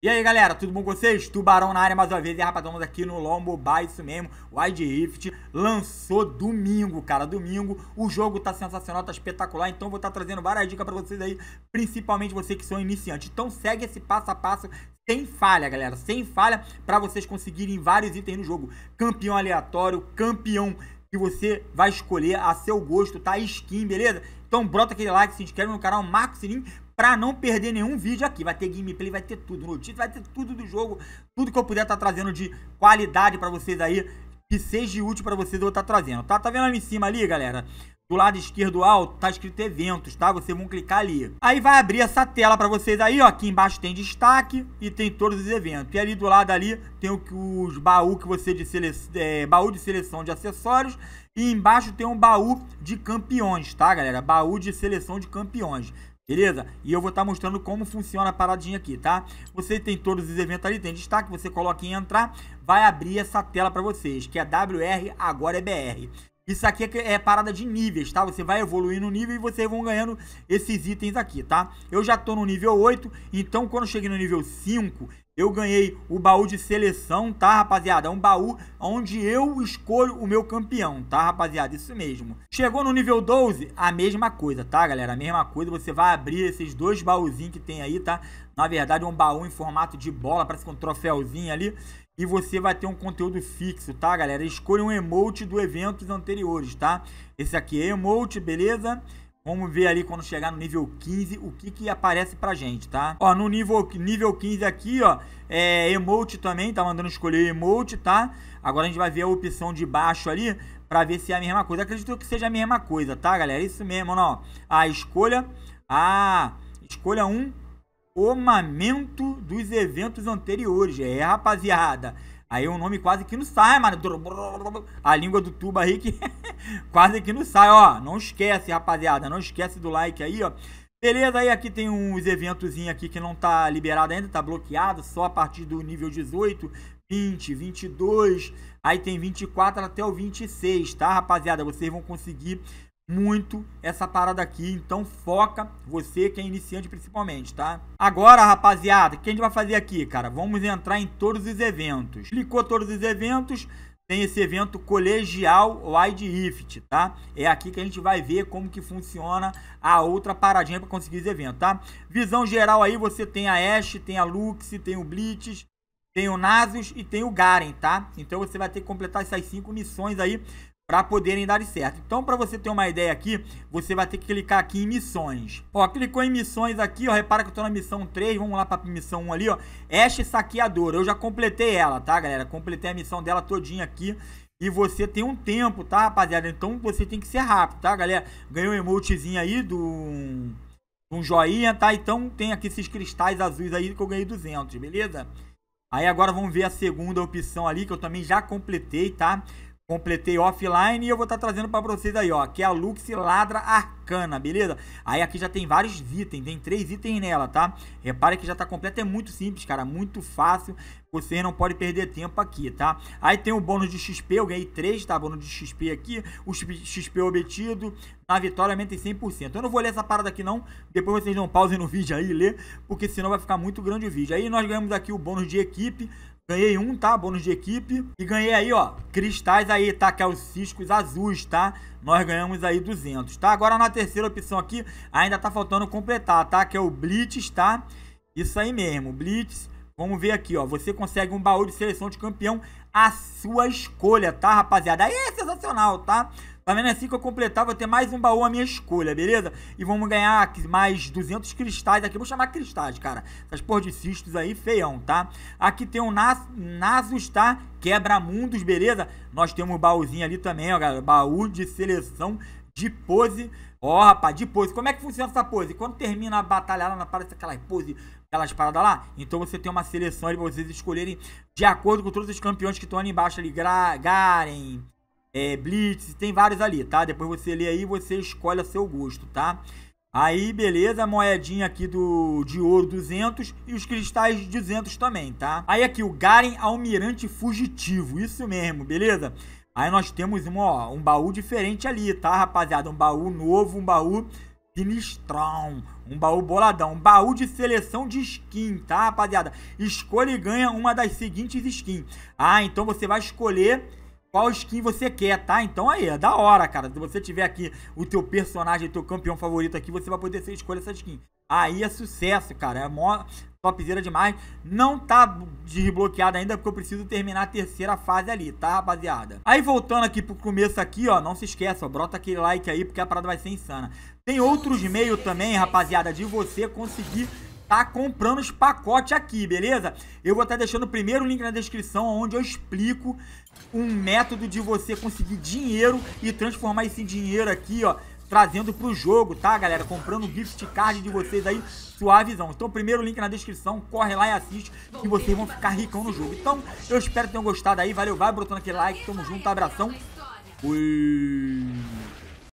E aí galera, tudo bom com vocês? Tubarão na área mais uma vez e rapaz, estamos aqui no Lombo Bar, isso mesmo, Wide Rift lançou domingo, cara, domingo, o jogo tá sensacional, tá espetacular, então vou estar tá trazendo várias dicas pra vocês aí, principalmente você que são iniciantes, então segue esse passo a passo sem falha, galera, sem falha, pra vocês conseguirem vários itens no jogo, campeão aleatório, campeão que você vai escolher a seu gosto, tá? Skin, beleza? Então brota aquele like, se inscreve no canal, marca o sininho para não perder nenhum vídeo aqui. Vai ter gameplay, vai ter tudo, notícia, vai ter tudo do jogo, tudo que eu puder estar tá trazendo de qualidade para vocês aí, que seja útil para vocês eu vou estar tá trazendo, tá? Tá vendo ali em cima ali, galera? Do lado esquerdo alto tá escrito eventos, tá? Vocês vão clicar ali. Aí vai abrir essa tela para vocês aí, ó. Aqui embaixo tem destaque e tem todos os eventos. E ali do lado ali tem o, os baú que você de sele... É, baú de seleção de acessórios. E embaixo tem um baú de campeões, tá, galera? Baú de seleção de campeões. Beleza? E eu vou estar tá mostrando como funciona a paradinha aqui, tá? Você tem todos os eventos ali, tem destaque, você coloca em entrar, vai abrir essa tela para vocês, que é WR agora é BR. Isso aqui é, é, parada de níveis, tá? Você vai evoluindo o nível e vocês vão ganhando esses itens aqui, tá? Eu já tô no nível 8, então quando cheguei no nível 5, eu ganhei o baú de seleção, tá, rapaziada? É um baú onde eu escolho o meu campeão, tá, rapaziada? Isso mesmo. Chegou no nível 12, a mesma coisa, tá, galera? A mesma coisa, você vai abrir esses dois baúzinhos que tem aí, tá? Na verdade, é um baú em formato de bola, parece com um troféuzinho ali e você vai ter um conteúdo fixo, tá, galera? Escolha um emote do eventos anteriores, tá? Esse aqui é emote, beleza? Vamos ver ali quando chegar no nível 15 o que que aparece pra gente, tá? Ó, no nível, nível 15 aqui, ó, é emote também, tá mandando escolher emote, tá? Agora a gente vai ver a opção de baixo ali pra ver se é a mesma coisa. Acredito que seja a mesma coisa, tá, galera? Isso mesmo, ó. A escolha, a escolha um omamento dos eventos anteriores. É, rapaziada. Aí o é um nome quase que não sai, mano. A língua do tuba aí que quase que não sai, ó. Não esquece, rapaziada. Não esquece do like aí, ó. Beleza, aí aqui tem uns eventozinhos aqui que não tá liberado ainda, tá bloqueado, só a partir do nível 18, 20, 22, aí tem 24 até o 26, tá, rapaziada? Vocês vão conseguir muito essa parada aqui. Então foca, você que é iniciante principalmente, tá? Agora, rapaziada, o que a gente vai fazer aqui, cara? Vamos entrar em todos os eventos. Clicou todos os eventos, tem esse evento colegial Wide Rift, tá? É aqui que a gente vai ver como que funciona a outra paradinha para conseguir esse evento, tá? Visão geral aí, você tem a Ashe, tem a Lux, tem o Blitz, tem o Nasus e tem o Garen, tá? Então você vai ter que completar essas cinco missões aí para poderem dar certo. Então, para você ter uma ideia aqui, você vai ter que clicar aqui em missões. Ó, clicou em missões aqui, ó, repara que eu tô na missão 3, vamos lá para missão 1 ali, ó. Ash saqueadora. Eu já completei ela, tá, galera? Completei a missão dela todinha aqui. E você tem um tempo, tá, rapaziada? Então você tem que ser rápido, tá, galera? Ganhou um emotezinho aí do um joinha, tá? Então tem aqui esses cristais azuis aí que eu ganhei 200, beleza? Aí agora vamos ver a segunda opção ali que eu também já completei, tá? completei offline e eu vou estar tá trazendo para vocês aí, ó, que é a Lux Ladra Arcana, beleza? Aí aqui já tem vários itens, tem três itens nela, tá? Repare que já tá completa, é muito simples, cara, muito fácil, você não pode perder tempo aqui, tá? Aí tem o bônus de XP, eu ganhei três, tá? Bônus de XP aqui, o XP obtido, na vitória aumenta em 100%. Eu não vou ler essa parada aqui não, depois vocês dão um pause no vídeo aí e lê, porque senão vai ficar muito grande o vídeo. Aí nós ganhamos aqui o bônus de equipe, Ganhei um, tá? Bônus de equipe. E ganhei aí, ó, cristais aí, tá? Que é os ciscos azuis, tá? Nós ganhamos aí 200, tá? Agora na terceira opção aqui, ainda tá faltando completar, tá? Que é o Blitz, tá? Isso aí mesmo, Blitz. Vamos ver aqui, ó. Você consegue um baú de seleção de campeão à sua escolha, tá, rapaziada? Aí é sensacional, tá? Tá vendo? Assim que eu completar, vou ter mais um baú à minha escolha, beleza? E vamos ganhar mais 200 cristais aqui. Vou chamar cristais, cara. Essas porra de cistos aí, feião, tá? Aqui tem um Nas Nasus, tá? Quebra-mundos, beleza? Nós temos um baúzinho ali também, ó, galera. Baú de seleção de pose Ó, oh, rapaz, de pose. Como é que funciona essa pose? Quando termina a batalha lá, não aparece aquelas pose, aquelas paradas lá? Então você tem uma seleção ali pra vocês escolherem de acordo com todos os campeões que estão ali embaixo ali. Gra Garen, é, Blitz, tem vários ali, tá? Depois você lê aí e você escolhe a seu gosto, tá? Aí, beleza, moedinha aqui do, de ouro 200 e os cristais 200 também, tá? Aí aqui, o Garen Almirante Fugitivo, isso mesmo, beleza? Aí nós temos uma, ó, um baú diferente ali, tá, rapaziada? Um baú novo, um baú sinistrão, um baú boladão, um baú de seleção de skin, tá, rapaziada? Escolha e ganha uma das seguintes skins. Ah, então você vai escolher qual skin você quer, tá? Então aí, é da hora, cara. Se você tiver aqui o teu personagem, o teu campeão favorito aqui, você vai poder escolher essa skin. Aí é sucesso, cara. É mó topzera demais. Não tá desbloqueado ainda, porque eu preciso terminar a terceira fase ali, tá, rapaziada? Aí voltando aqui pro começo aqui, ó, não se esqueça, ó, brota aquele like aí, porque a parada vai ser insana. Tem outros meios também, rapaziada, de você conseguir tá comprando os pacotes aqui, beleza? Eu vou estar tá deixando o primeiro link na descrição onde eu explico um método de você conseguir dinheiro e transformar esse dinheiro aqui, ó, trazendo pro jogo, tá, galera? Comprando o gift card de vocês aí, sua visão. Então, primeiro link na descrição, corre lá e assiste que vocês vão ficar ricão no jogo. Então, eu espero que tenham gostado aí, valeu, vai botando aquele like, tamo junto, abração. Fui!